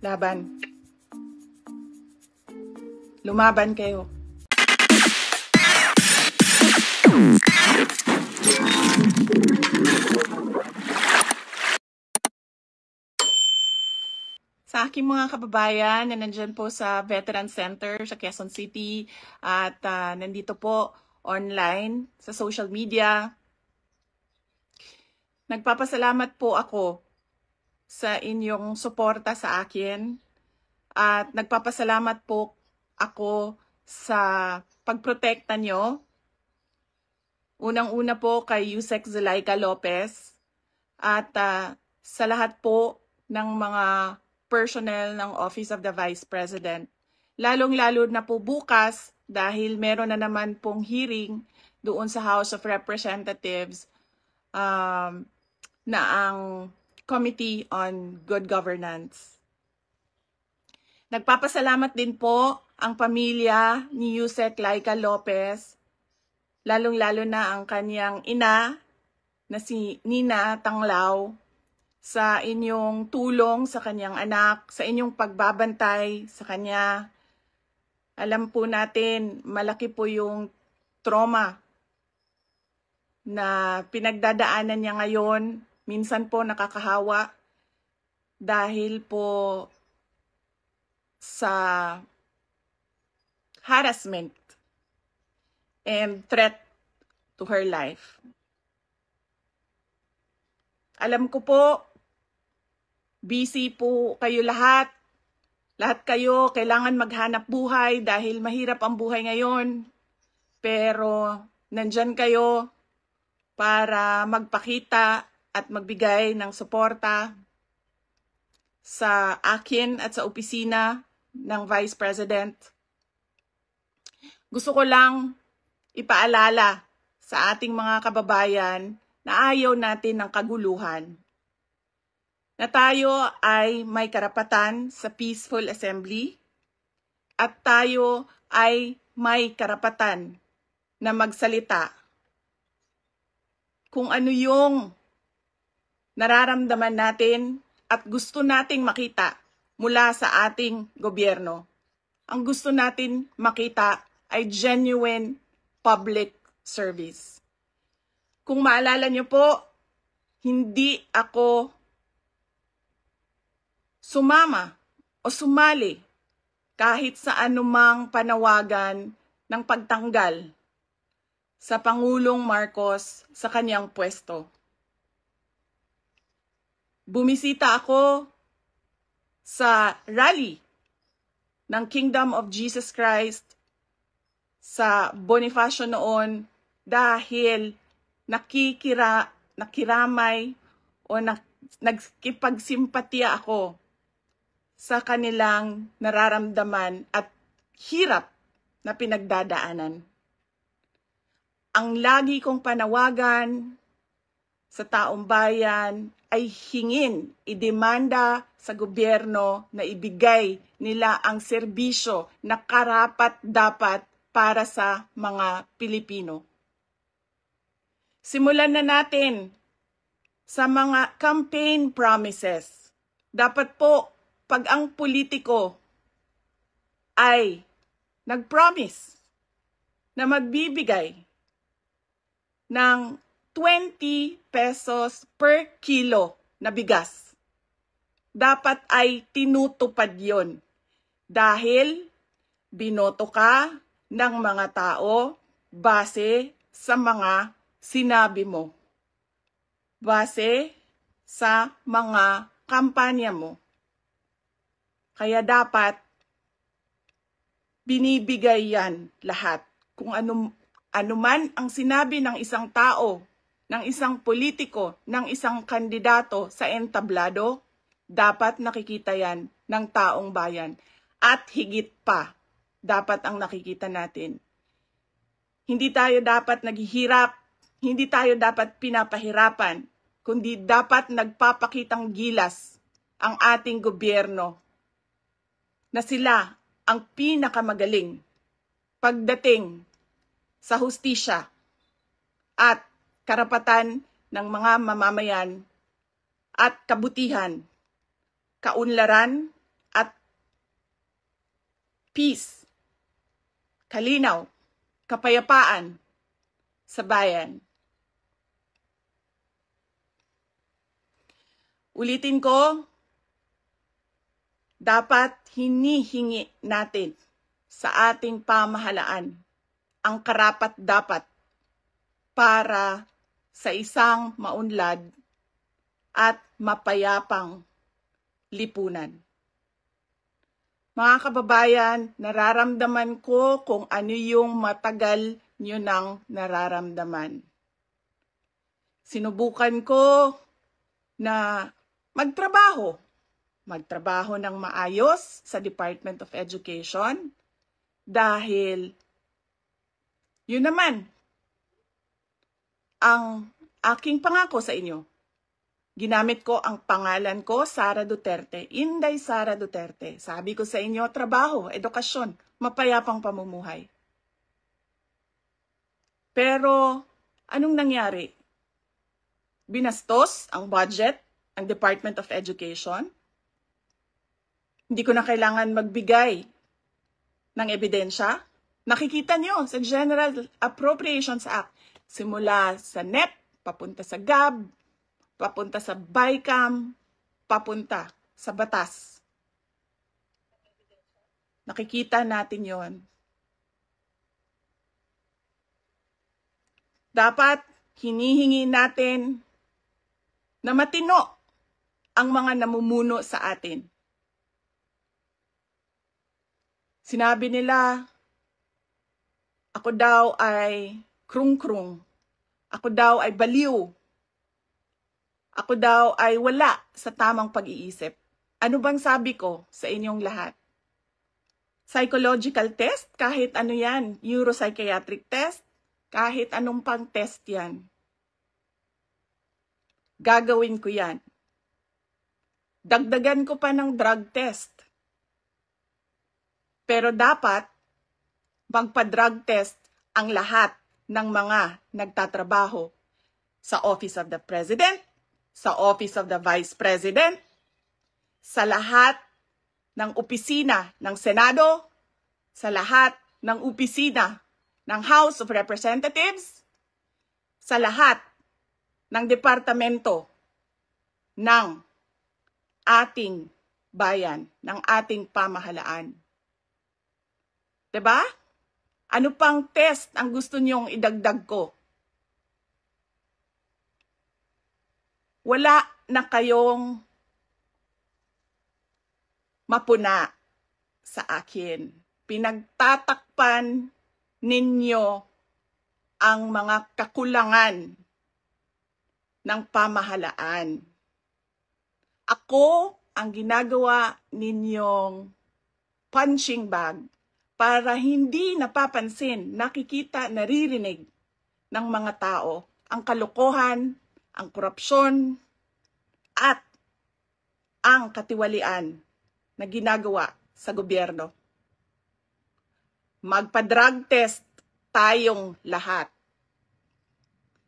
Laban. Lumaban kayo. sa aking mga kababayan na nandyan po sa Veteran Center sa Quezon City at uh, nandito po online sa social media. Nagpapasalamat po ako sa inyong suporta sa akin at nagpapasalamat po ako sa pagprotekta nyo. Unang-una po kay Yusek Zulayka Lopez at uh, sa lahat po ng mga personnel ng Office of the Vice President. Lalong-lalo na po bukas dahil meron na naman pong hearing doon sa House of Representatives um, na ang Committee on Good Governance. Nagpapasalamat din po ang pamilya ni Yusek Laika Lopez, lalong-lalo na ang kanyang ina na si Nina Tanglaw sa inyong tulong sa kanyang anak, sa inyong pagbabantay sa kanya. Alam po natin, malaki po yung trauma na pinagdadaanan niya ngayon Minsan po nakakahawa dahil po sa harassment and threat to her life. Alam ko po, busy po kayo lahat. Lahat kayo kailangan maghanap buhay dahil mahirap ang buhay ngayon. Pero nandyan kayo para magpakita at magbigay ng suporta sa akin at sa opisina ng Vice President. Gusto ko lang ipaalala sa ating mga kababayan na ayaw natin ng kaguluhan. Na tayo ay may karapatan sa peaceful assembly at tayo ay may karapatan na magsalita kung ano yung nararamdaman natin at gusto nating makita mula sa ating gobyerno. Ang gusto natin makita ay genuine public service. Kung maalala nyo po, hindi ako sumama o sumali kahit sa anumang panawagan ng pagtanggal sa Pangulong Marcos sa kanyang pwesto bumisita ako sa rally ng Kingdom of Jesus Christ sa Bonifacio noon dahil nakikira, nakiramay o nak, nagkipagsimpatiya ako sa kanilang nararamdaman at hirap na pinagdadaanan. Ang lagi kong panawagan sa taong bayan ay hingin, idemanda sa gobyerno na ibigay nila ang serbisyo na karapat dapat para sa mga Pilipino. Simulan na natin sa mga campaign promises. Dapat po pag ang politiko ay nag-promise na magbibigay ng 20 pesos per kilo na bigas. Dapat ay tinutupad yon dahil binoto ka ng mga tao base sa mga sinabi mo, base sa mga kampanya mo. Kaya dapat binibigay yan lahat. Kung ano, anuman ang sinabi ng isang tao ng isang politiko, ng isang kandidato sa entablado, dapat nakikita yan ng taong bayan. At higit pa, dapat ang nakikita natin. Hindi tayo dapat naghihirap, hindi tayo dapat pinapahirapan, kundi dapat nagpapakitang gilas ang ating gobyerno na sila ang pinakamagaling pagdating sa hustisya at karapatan ng mga mamamayan at kabutihan, kaunlaran at peace, kalinaw, kapayapaan sa bayan. Ulitin ko, dapat hinihingi natin sa ating pamahalaan ang karapat dapat para sa isang maunlad at mapayapang lipunan. Mga kababayan, nararamdaman ko kung ano yung matagal nyo nang nararamdaman. Sinubukan ko na magtrabaho. Magtrabaho ng maayos sa Department of Education dahil yun naman, ang aking pangako sa inyo. Ginamit ko ang pangalan ko, Sara Duterte, Inday Sara Duterte. Sabi ko sa inyo, trabaho, edukasyon, mapayapang pamumuhay. Pero anong nangyari? Binastos ang budget, ang Department of Education. Hindi ko na kailangan magbigay ng ebidensya. Nakikita nyo sa General Appropriations Act, Simula sa NEP, papunta sa GAB, papunta sa BICAM, papunta sa batas. Nakikita natin yon. Dapat hinihingi natin na matino ang mga namumuno sa atin. Sinabi nila, ako daw ay krung-krung. Ako daw ay baliw. Ako daw ay wala sa tamang pag-iisip. Ano bang sabi ko sa inyong lahat? Psychological test, kahit ano yan. Neuropsychiatric test, kahit anong pang test yan. Gagawin ko yan. Dagdagan ko pa ng drug test. Pero dapat magpa-drug test ang lahat ng mga nagtatrabaho sa Office of the President, sa Office of the Vice President, sa lahat ng opisina ng Senado, sa lahat ng opisina ng House of Representatives, sa lahat ng departamento ng ating bayan, ng ating pamahalaan. 'Di ba? Ano pang test ang gusto niyong idagdag ko? Wala na kayong mapuna sa akin. Pinagtatakpan ninyo ang mga kakulangan ng pamahalaan. Ako ang ginagawa ninyong punching bag para hindi napapansin, nakikita, naririnig ng mga tao ang kalokohan, ang korupsyon, at ang katiwalian na ginagawa sa gobyerno. Magpa-drug test tayong lahat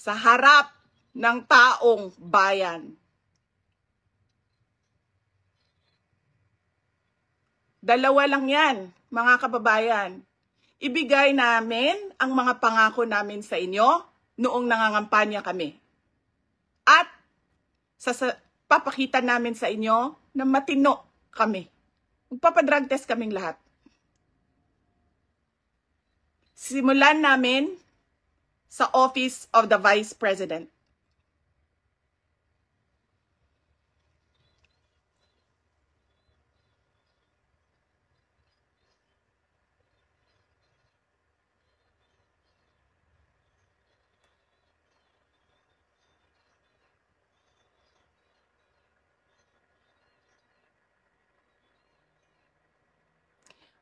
sa harap ng taong bayan. Dalawa lang yan mga kababayan, ibigay namin ang mga pangako namin sa inyo noong nangangampanya kami. At sa papakita namin sa inyo na matino kami. Magpapadrug test kaming lahat. Simulan namin sa Office of the Vice President.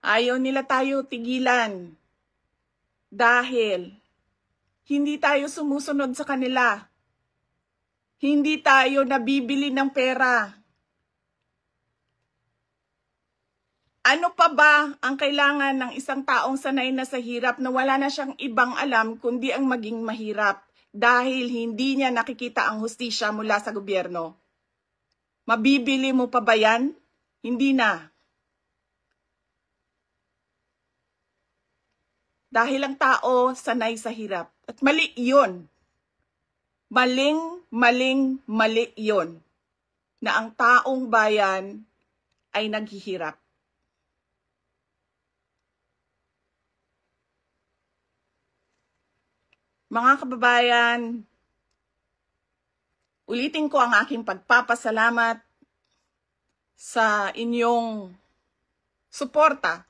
Ayaw nila tayo tigilan dahil hindi tayo sumusunod sa kanila. Hindi tayo nabibili ng pera. Ano pa ba ang kailangan ng isang taong sanay na sa hirap na wala na siyang ibang alam kundi ang maging mahirap dahil hindi niya nakikita ang hustisya mula sa gobyerno? Mabibili mo pa ba yan? Hindi na. Dahil ang tao sanay sa hirap. At mali yun. Maling, maling, mali yun. Na ang taong bayan ay naghihirap. Mga kababayan, ulitin ko ang aking pagpapasalamat sa inyong suporta,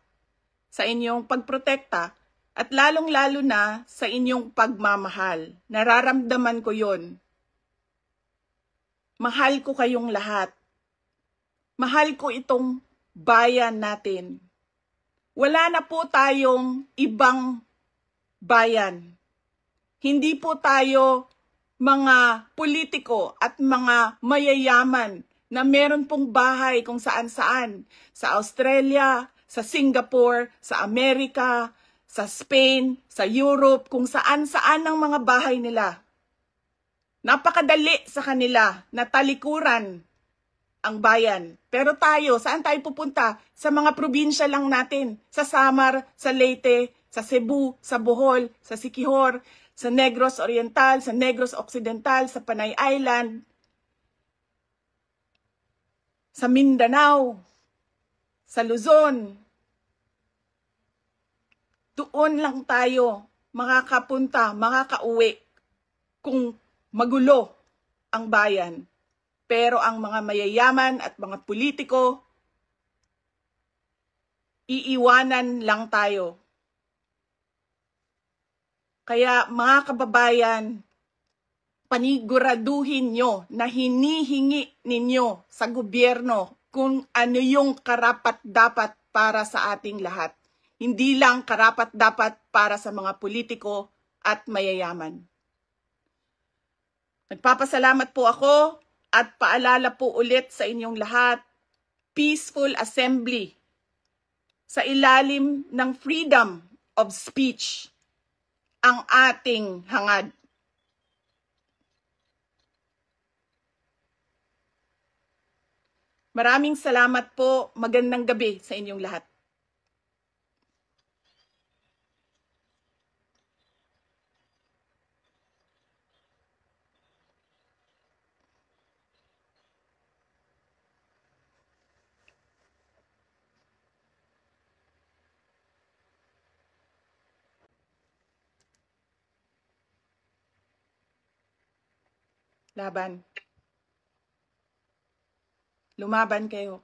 sa inyong pagprotekta at lalong-lalo na sa inyong pagmamahal. Nararamdaman ko yon. Mahal ko kayong lahat. Mahal ko itong bayan natin. Wala na po tayong ibang bayan. Hindi po tayo mga politiko at mga mayayaman na meron pong bahay kung saan-saan. Sa Australia, sa Singapore, sa Amerika, sa Spain, sa Europe, kung saan-saan ang mga bahay nila. Napakadali sa kanila na talikuran ang bayan. Pero tayo, saan tayo pupunta? Sa mga probinsya lang natin. Sa Samar, sa Leyte, sa Cebu, sa Bohol, sa Siquijor, sa Negros Oriental, sa Negros Occidental, sa Panay Island, sa Mindanao, sa Luzon, doon lang tayo makakapunta, makakauwi kung magulo ang bayan. Pero ang mga mayayaman at mga politiko, iiwanan lang tayo. Kaya mga kababayan, paniguraduhin nyo na hinihingi ninyo sa gobyerno kung ano yung karapat dapat para sa ating lahat hindi lang karapat-dapat para sa mga politiko at mayayaman. Nagpapasalamat po ako at paalala po ulit sa inyong lahat, peaceful assembly sa ilalim ng freedom of speech ang ating hangad. Maraming salamat po. Magandang gabi sa inyong lahat. Laban. Lumaban kayo.